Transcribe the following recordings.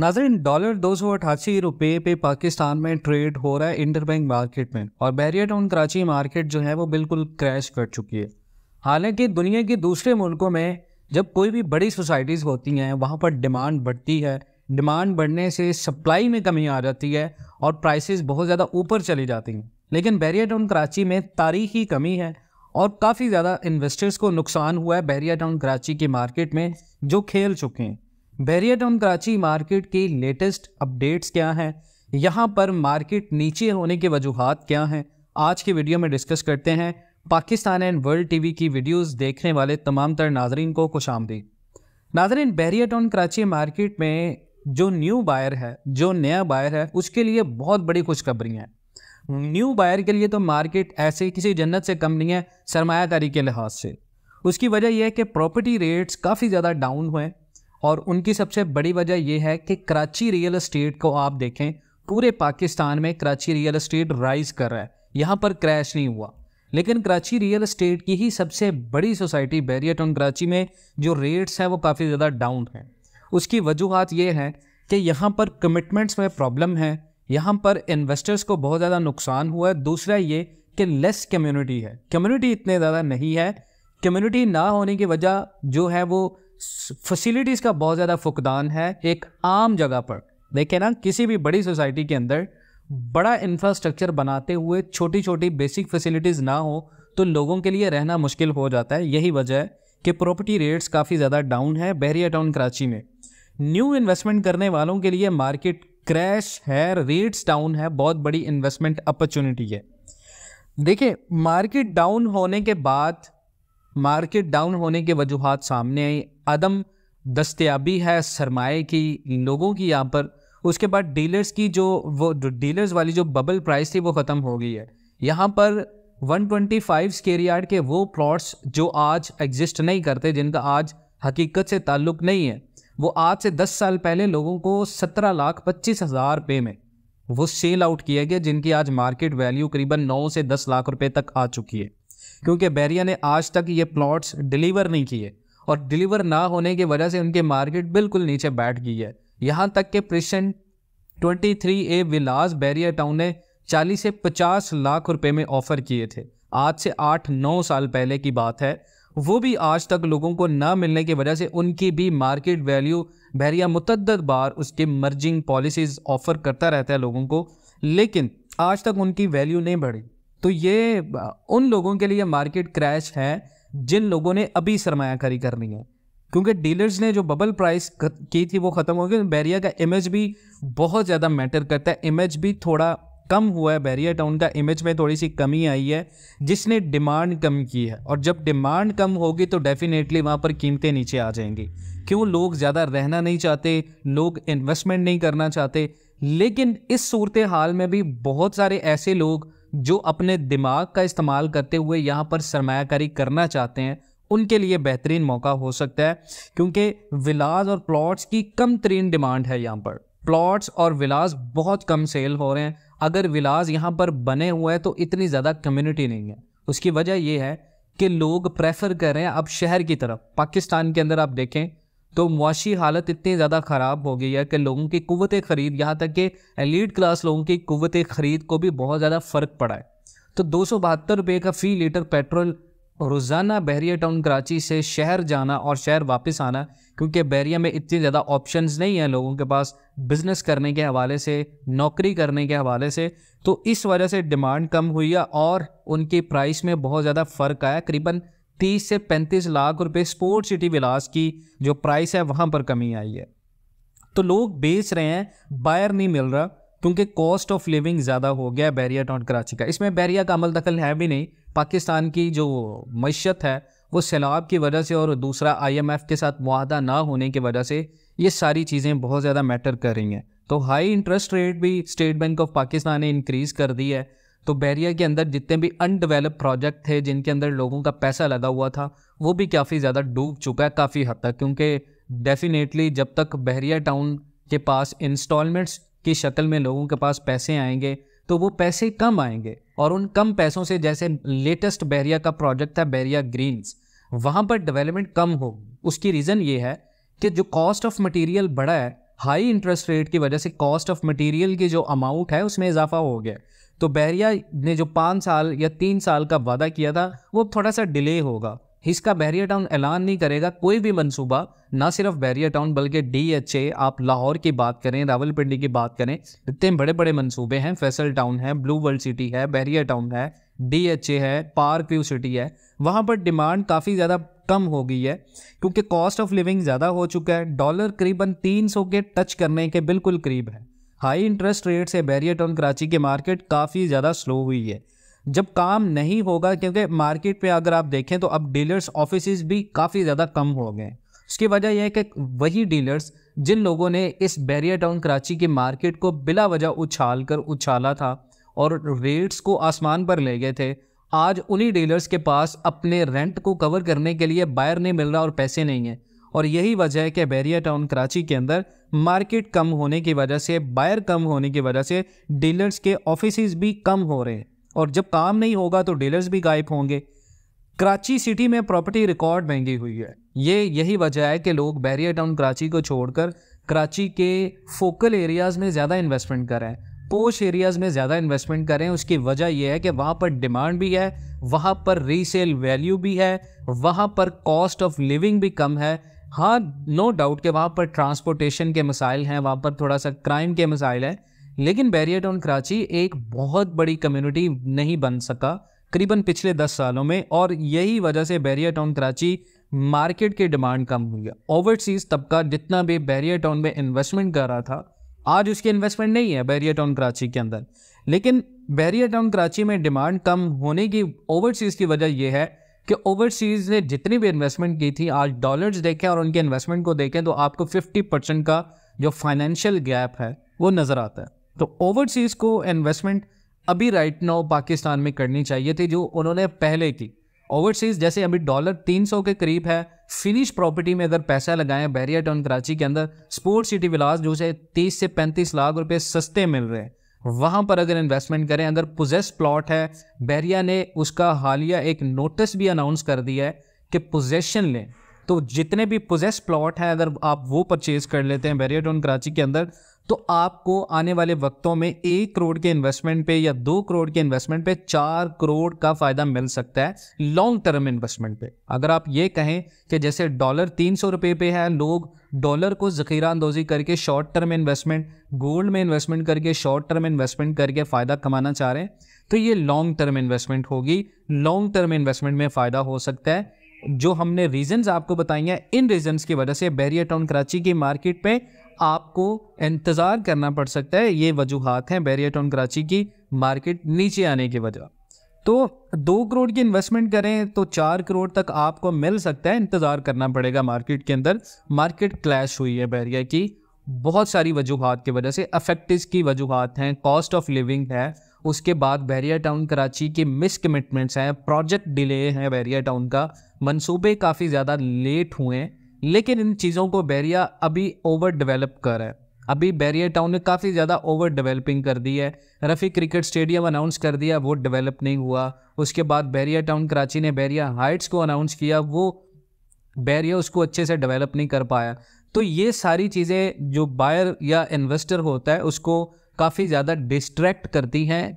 नाजरीन डॉलर दो सौ अठासी रुपये पे पाकिस्तान में ट्रेड हो रहा है इंटर बैंक मार्केट में और बैरियर टाउन कराची मार्केट जो है वो बिल्कुल क्रैश कर चुकी है हालांकि दुनिया के दूसरे मुल्कों में जब कोई भी बड़ी सोसाइटीज़ होती हैं वहाँ पर डिमांड बढ़ती है डिमांड बढ़ने से सप्लाई में कमी आ जाती है और प्राइसेस बहुत ज़्यादा ऊपर चली जाती हैं लेकिन बैरिया टाउन कराची में तारीखी कमी है और काफ़ी ज़्यादा इन्वेस्टर्स को नुकसान हुआ है बैरिया टाउन कराची की मार्केट में जो खेल चुके हैं बैरियर कराची मार्केट की लेटेस्ट अपडेट्स क्या हैं यहाँ पर मार्केट नीचे होने के वजूहत क्या हैं आज की वीडियो में डिस्कस करते हैं पाकिस्तान एंड वर्ल्ड टीवी की वीडियोस देखने वाले तमाम तर नाजरन को खुश आमदी नाजरन बैरियर टाउन कराची मार्केट में जो न्यू बायर है जो नया बायर है उसके लिए बहुत बड़ी खुशखबरी है न्यू बायर के लिए तो मार्केट ऐसे किसी जन्नत से कम नहीं है सरमाकारी के लिहाज से उसकी वजह यह है कि प्रॉपर्टी रेट्स काफ़ी ज़्यादा डाउन हुए और उनकी सबसे बड़ी वजह यह है कि कराची रियल इस्टेट को आप देखें पूरे पाकिस्तान में कराची रियल इस्टेट राइज कर रहा है यहाँ पर क्रैश नहीं हुआ लेकिन कराची रियल इस्टेट की ही सबसे बड़ी सोसाइटी बैरियर टाउन कराची में जो रेट्स हैं वो काफ़ी ज़्यादा डाउन हैं उसकी वजूहत ये हैं कि यहाँ पर कमिटमेंट्स में प्रॉब्लम है यहाँ पर इन्वेस्टर्स को बहुत ज़्यादा नुकसान हुआ है दूसरा ये कि लेस कम्युनिटी है कम्युनिटी इतने ज़्यादा नहीं है कम्युनिटी ना होने की वजह जो है वो फैसिलिटीज़ का बहुत ज़्यादा फुकदान है एक आम जगह पर देखें ना किसी भी बड़ी सोसाइटी के अंदर बड़ा इंफ्रास्ट्रक्चर बनाते हुए छोटी छोटी बेसिक फैसिलिटीज़ ना हो तो लोगों के लिए रहना मुश्किल हो जाता है यही वजह है कि प्रॉपर्टी रेट्स काफ़ी ज़्यादा डाउन है बहरिया टाउन कराची में न्यू इन्वेस्टमेंट करने वालों के लिए मार्केट क्रैश है रेट्स डाउन है बहुत बड़ी इन्वेस्टमेंट अपॉर्चुनिटी है देखिए मार्केट डाउन होने के बाद मार्केट डाउन होने के वजूहत सामने आई अदम दस्तियाबी है सरमाए की लोगों की यहाँ पर उसके बाद डीलर्स की जो वो डीलर्स वाली जो बबल प्राइस थी वो ख़त्म हो गई है यहाँ पर 125 ट्वेंटी स्केर यार्ड के वो प्लॉट्स जो आज एग्जिस्ट नहीं करते जिनका आज हकीकत से ताल्लुक़ नहीं है वो आज से 10 साल पहले लोगों को सत्रह लाख पच्चीस हज़ार रुपये में वो सेल आउट किया गया जिनकी आज मार्केट वैल्यू करीबन नौ से दस लाख रुपये तक आ चुकी है क्योंकि बैरिया ने आज तक ये प्लॉट्स डिलीवर नहीं किए और डिलीवर ना होने की वजह से उनकी मार्केट बिल्कुल नीचे बैठ गई है यहाँ तक कि ट्वेंटी 23 ए विलास बैरिया टाउन ने 40 से 50 लाख रुपए में ऑफ़र किए थे आज से आठ नौ साल पहले की बात है वो भी आज तक लोगों को ना मिलने की वजह से उनकी भी मार्केट वैल्यू बहरिया मुतद बार उसके मर्जिंग पॉलिसीज़ ऑफ़र करता रहता है लोगों को लेकिन आज तक उनकी वैल्यू नहीं बढ़ी तो ये उन लोगों के लिए मार्केट क्रैश है जिन लोगों ने अभी सरमायाकारी करनी है क्योंकि डीलर्स ने जो बबल प्राइस की थी वो ख़त्म हो गई बैरिया का इमेज भी बहुत ज़्यादा मैटर करता है इमेज भी थोड़ा कम हुआ है बैरिया टाउन का इमेज में थोड़ी सी कमी आई है जिसने डिमांड कम की है और जब डिमांड कम होगी तो डेफिनेटली वहाँ पर कीमतें नीचे आ जाएंगी क्यों लोग ज़्यादा रहना नहीं चाहते लोग इन्वेस्टमेंट नहीं करना चाहते लेकिन इस सूरत हाल में भी बहुत सारे ऐसे लोग जो अपने दिमाग का इस्तेमाल करते हुए यहाँ पर सरमाकारी करना चाहते हैं उनके लिए बेहतरीन मौका हो सकता है क्योंकि विलास और प्लॉट्स की कम तरीन डिमांड है यहाँ पर प्लॉट्स और विलास बहुत कम सेल हो रहे हैं अगर विलास यहाँ पर बने हुए हैं तो इतनी ज़्यादा कम्युनिटी नहीं है उसकी वजह यह है कि लोग प्रेफर कर रहे हैं अब शहर की तरफ पाकिस्तान के अंदर आप देखें तो मुआशी हालत इतनी ज़्यादा ख़राब हो गई है कि लोगों की कुत ख़रीद यहाँ तक कि एलिड क्लास लोगों की कुत ख़रीद को भी बहुत ज़्यादा फ़र्क पड़ा है तो दो सौ बहत्तर रुपये का फ़ी लीटर पेट्रोल रोज़ाना बहरिया टाउन कराची से शहर जाना और शहर वापस आना क्योंकि बहरिया में इतने ज़्यादा ऑप्शन नहीं हैं लोगों के पास बिज़नेस करने के हवाले से नौकरी करने के हवाले से तो इस वजह से डिमांड कम हुई है और उनकी प्राइस में बहुत ज़्यादा फ़र्क आया करीबन तीस से पैंतीस लाख रुपए स्पोर्ट सिटी विलास की जो प्राइस है वहाँ पर कमी आई है तो लोग बेच रहे हैं बायर नहीं मिल रहा क्योंकि कॉस्ट ऑफ लिविंग ज़्यादा हो गया बैरिया टाउन कराची का इसमें बैरिया का अमल दखल है भी नहीं पाकिस्तान की जो मीशत है वो सैलाब की वजह से और दूसरा आईएमएफ के साथ माहा ना होने की वजह से ये सारी चीज़ें बहुत ज़्यादा मैटर कर रही हैं तो हाई इंटरेस्ट रेट भी स्टेट बैंक ऑफ पाकिस्तान ने इंक्रीज़ कर दी है तो बैरिया के अंदर जितने भी अनडेवलप प्रोजेक्ट थे जिनके अंदर लोगों का पैसा लगा हुआ था वो भी काफ़ी ज़्यादा डूब चुका है काफ़ी हद तक क्योंकि डेफिनेटली जब तक बहरिया टाउन के पास इंस्टॉलमेंट्स की शक्ल में लोगों के पास पैसे आएंगे तो वो पैसे कम आएंगे और उन कम पैसों से जैसे लेटेस्ट बहरिया का प्रोजेक्ट था बहरिया ग्रीन्स वहाँ पर डेवलपमेंट कम होगी उसकी रीज़न ये है कि जो कॉस्ट ऑफ मटेरियल बढ़ा है हाई इंटरेस्ट रेट की वजह से कॉस्ट ऑफ मटेरियल की जो अमाउंट है उसमें इजाफा हो गया तो बहरिया ने जो पाँच साल या तीन साल का वादा किया था वो थोड़ा सा डिले होगा इसका बैरिया टाउन ऐलान नहीं करेगा कोई भी मंसूबा ना सिर्फ बैरिया टाउन बल्कि डी एच ए आप लाहौर की बात करें रावलपिंडी की बात करें इतने बड़े बड़े मंसूबे हैं फैसल टाउन है ब्लू वर्ल्ड सिटी है बैरिया टाउन है डी एच ए है पार्क व्यू सिटी है वहाँ पर डिमांड काफ़ी ज़्यादा कम हो गई है क्योंकि कॉस्ट ऑफ लिविंग ज़्यादा हो चुका है डॉलर करीबन तीन सौ के टच करने के बिल्कुल करीब है हाई इंटरेस्ट रेट से बैरियट ऑन कराची की मार्केट काफ़ी ज़्यादा स्लो हुई है जब काम नहीं होगा क्योंकि मार्केट पे अगर आप देखें तो अब डीलर्स ऑफिस भी काफ़ी ज़्यादा कम हो गए उसकी वजह यह है कि वही डीलर्स जिन लोगों ने इस बैरियर टाउन कराची की मार्केट को बिला वजह उछाल कर उछाला था और रेट्स को आसमान पर ले गए थे आज उन्हीं डीलर्स के पास अपने रेंट को कवर करने के लिए बायर नहीं मिल रहा और पैसे नहीं हैं और यही वजह है कि बैरिया टाउन कराची के अंदर मार्केट कम होने की वजह से बायर कम होने की वजह से डीलर्स के ऑफिस भी कम हो रहे हैं और जब काम नहीं होगा तो डीलर्स भी गायब होंगे कराची सिटी में प्रॉपर्टी रिकॉर्ड महंगी हुई है ये यही वजह है कि लोग बैरिया टाउन कराची को छोड़कर कराची के फोकल एरियाज़ में ज़्यादा इन्वेस्टमेंट करें पोश एरियाज़ में ज़्यादा इन्वेस्टमेंट करें उसकी वजह यह है कि वहाँ पर डिमांड भी है वहाँ पर रीसेल वैल्यू भी है वहाँ पर कॉस्ट ऑफ लिविंग भी कम है हाँ नो डाउट कि वहाँ पर ट्रांसपोर्टेशन के मसाइल हैं वहाँ पर थोड़ा सा क्राइम के मसाइल हैं लेकिन बैरियर टाउन कराची एक बहुत बड़ी कम्युनिटी नहीं बन सका करीबन पिछले दस सालों में और यही वजह से बैरियर टाउन कराची मार्केट की डिमांड कम हुई है ओवरसीज़ तबका जितना भी बैरियर टाउन में इन्वेस्टमेंट कर रहा था आज उसकी इन्वेस्टमेंट नहीं है बैरियर टाउन कराची के अंदर लेकिन बैरियर टाउन कराची में डिमांड कम होने की ओवरसीज़ की वजह यह है कि ओवरसीज ने जितनी भी इन्वेस्टमेंट की थी आज डॉलर्स देखें और उनके इन्वेस्टमेंट को देखें तो आपको 50 परसेंट का जो फाइनेंशियल गैप है वो नज़र आता है तो ओवरसीज़ को इन्वेस्टमेंट अभी राइट नाउ पाकिस्तान में करनी चाहिए थी जो उन्होंने पहले की ओवरसीज़ जैसे अभी डॉलर 300 के करीब है फिनिश प्रॉपर्टी में अगर पैसा लगाएं बैरिया टाउन कराची के अंदर स्पोर्ट्स सिटी विलास जो से 30 से 35 लाख रुपए सस्ते मिल रहे हैं वहाँ पर अगर इन्वेस्टमेंट करें अगर पोजेस प्लॉट है बैरिया ने उसका हालिया एक नोटिस भी अनाउंस कर दिया है कि पोजेशन लें तो जितने भी पोजेस प्लॉट हैं अगर आप वो परचेज़ कर लेते हैं बैरिया टाउन कराची के अंदर तो आपको आने वाले वक्तों में एक करोड़ के इन्वेस्टमेंट पे या दो करोड़ के इन्वेस्टमेंट पे चार करोड़ का फ़ायदा मिल सकता है लॉन्ग टर्म इन्वेस्टमेंट पे अगर आप ये कहें कि जैसे डॉलर तीन सौ रुपये पे है लोग डॉलर को ज़खीरा अंदोजी करके शॉर्ट टर्म इन्वेस्टमेंट गोल्ड में इन्वेस्टमेंट करके शॉर्ट टर्म इन्वेस्टमेंट करके फ़ायदा कमाना चाह रहे हैं तो ये लॉन्ग टर्म इन्वेस्टमेंट होगी लॉन्ग टर्म इन्वेस्टमेंट में फ़ायदा हो सकता है जो हमने रीजंस आपको बताई हैं इन रीजंस की वजह से बैरिया टाउन कराची की मार्केट पे आपको इंतज़ार करना पड़ सकता है ये वजूहत हैं बैरिया टाउन कराची की मार्केट नीचे आने की वजह तो दो करोड़ की इन्वेस्टमेंट करें तो चार करोड़ तक आपको मिल सकता है इंतज़ार करना पड़ेगा मार्केट के अंदर मार्केट क्लैश हुई है बैरिया की बहुत सारी वजूहत की वजह से अफेक्टिस की वजूहत हैं कॉस्ट ऑफ लिविंग है उसके बाद बैरिया टाउन कराची के मिस कमिटमेंट्स हैं प्रोजेक्ट डिले हैं बैरिया टाउन का मंसूबे काफ़ी ज़्यादा लेट हुए हैं लेकिन इन चीज़ों को बैरिया अभी ओवर डिवेलप कर है अभी बैरियर टाउन ने काफ़ी ज़्यादा ओवर डेवलपिंग कर दी है रफ़ी क्रिकेट स्टेडियम अनाउंस कर दिया वो डेवलप नहीं हुआ उसके बाद बैरियर टाउन कराची ने बैरिया हाइट्स को अनाउंस किया वो बैरिया उसको अच्छे से डेवलप नहीं कर पाया तो ये सारी चीज़ें जो बायर या इन्वेस्टर होता है उसको काफ़ी ज़्यादा डिस्ट्रैक्ट करती हैं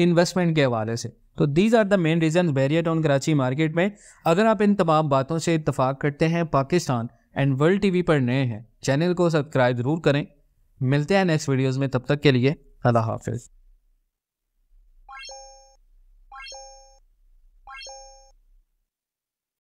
इन्वेस्टमेंट के हवाले से तो these are the main reason Bahria town Karachi market में अगर आप इन तमाम बातों से इतफाक़ करते हैं पाकिस्तान एंड वर्ल्ड टीवी पर नए हैं चैनल को सब्सक्राइब ज़रूर करें मिलते हैं नेक्स्ट वीडियोज़ में तब तक के लिए अल्लाह हाफिज़